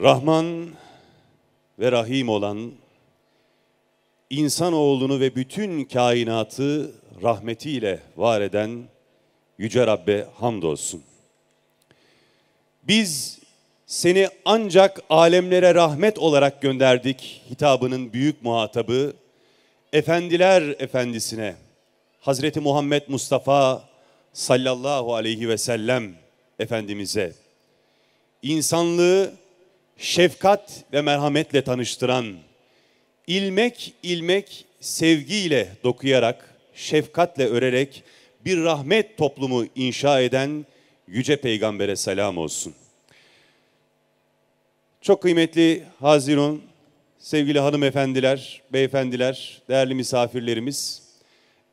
Rahman ve Rahim olan insan oğlunu ve bütün kainatı rahmetiyle var eden Yüce Rabbe hamdolsun. Biz seni ancak alemlere rahmet olarak gönderdik hitabının büyük muhatabı Efendiler Efendisi'ne Hazreti Muhammed Mustafa sallallahu aleyhi ve sellem Efendimiz'e insanlığı şefkat ve merhametle tanıştıran, ilmek ilmek sevgiyle dokuyarak, şefkatle örerek bir rahmet toplumu inşa eden Yüce Peygamber'e selam olsun. Çok kıymetli Hazirun, sevgili hanımefendiler, beyefendiler, değerli misafirlerimiz,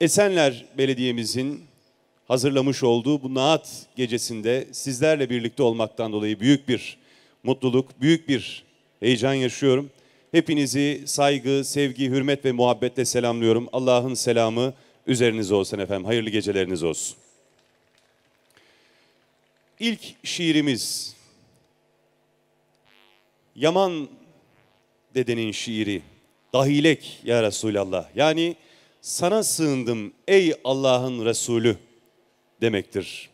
Esenler Belediye'mizin hazırlamış olduğu bu naat gecesinde sizlerle birlikte olmaktan dolayı büyük bir mutluluk, büyük bir heyecan yaşıyorum. Hepinizi saygı, sevgi, hürmet ve muhabbetle selamlıyorum. Allah'ın selamı üzerinize olsun efendim. Hayırlı geceleriniz olsun. İlk şiirimiz Yaman dedenin şiiri. Dahilek ya Resulallah. Yani sana sığındım ey Allah'ın Resulü demektir.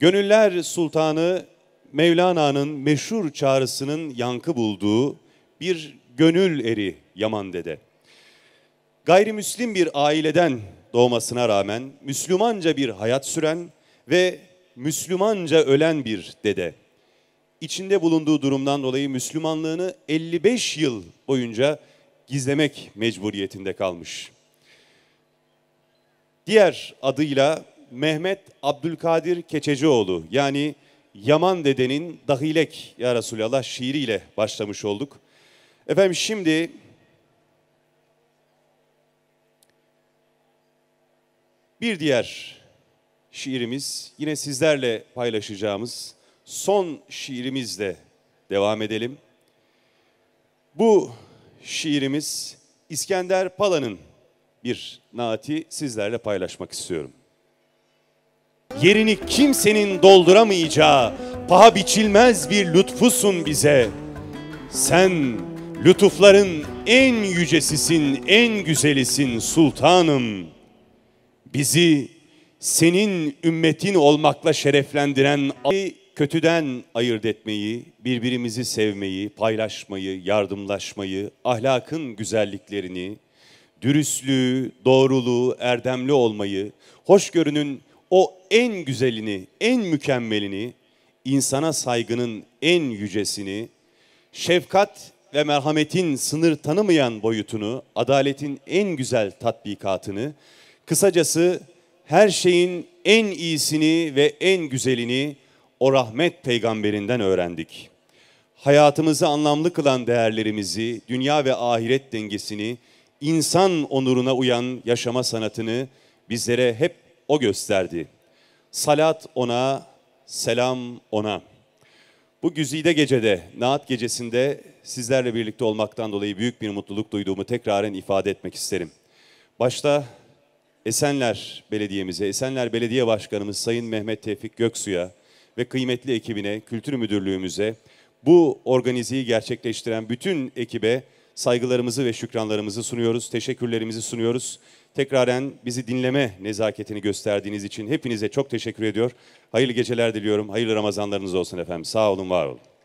Gönüller Sultanı Mevlana'nın meşhur çağrısının yankı bulduğu bir gönül eri Yaman Dede. Gayrimüslim bir aileden doğmasına rağmen Müslümanca bir hayat süren ve Müslümanca ölen bir dede. İçinde bulunduğu durumdan dolayı Müslümanlığını 55 yıl boyunca gizlemek mecburiyetinde kalmış. Diğer adıyla Mehmet Abdülkadir Keçecioğlu yani Yaman Dede'nin Dahilek Ya Resulallah şiiriyle başlamış olduk. Efendim şimdi bir diğer şiirimiz yine sizlerle paylaşacağımız son şiirimizle devam edelim. Bu şiirimiz İskender Pala'nın bir naati sizlerle paylaşmak istiyorum yerini kimsenin dolduramayacağı paha biçilmez bir lütfusun bize. Sen lütufların en yücesisin, en güzelisin sultanım. Bizi senin ümmetin olmakla şereflendiren kötüden ayırt etmeyi, birbirimizi sevmeyi, paylaşmayı, yardımlaşmayı, ahlakın güzelliklerini, dürüstlüğü, doğruluğu, erdemli olmayı, hoşgörünün o en güzelini, en mükemmelini, insana saygının en yücesini, şefkat ve merhametin sınır tanımayan boyutunu, adaletin en güzel tatbikatını, kısacası her şeyin en iyisini ve en güzelini o rahmet peygamberinden öğrendik. Hayatımızı anlamlı kılan değerlerimizi, dünya ve ahiret dengesini, insan onuruna uyan yaşama sanatını bizlere hep o gösterdi. Salat ona, selam ona. Bu güzide gecede, naat gecesinde sizlerle birlikte olmaktan dolayı büyük bir mutluluk duyduğumu tekraren ifade etmek isterim. Başta Esenler Belediye'mize, Esenler Belediye Başkanımız Sayın Mehmet Tevfik Göksu'ya ve kıymetli ekibine, Kültür Müdürlüğümüze, bu organizeyi gerçekleştiren bütün ekibe saygılarımızı ve şükranlarımızı sunuyoruz, teşekkürlerimizi sunuyoruz. Tekraren bizi dinleme nezaketini gösterdiğiniz için hepinize çok teşekkür ediyor. Hayırlı geceler diliyorum, hayırlı Ramazanlarınız olsun efendim. Sağ olun, var olun.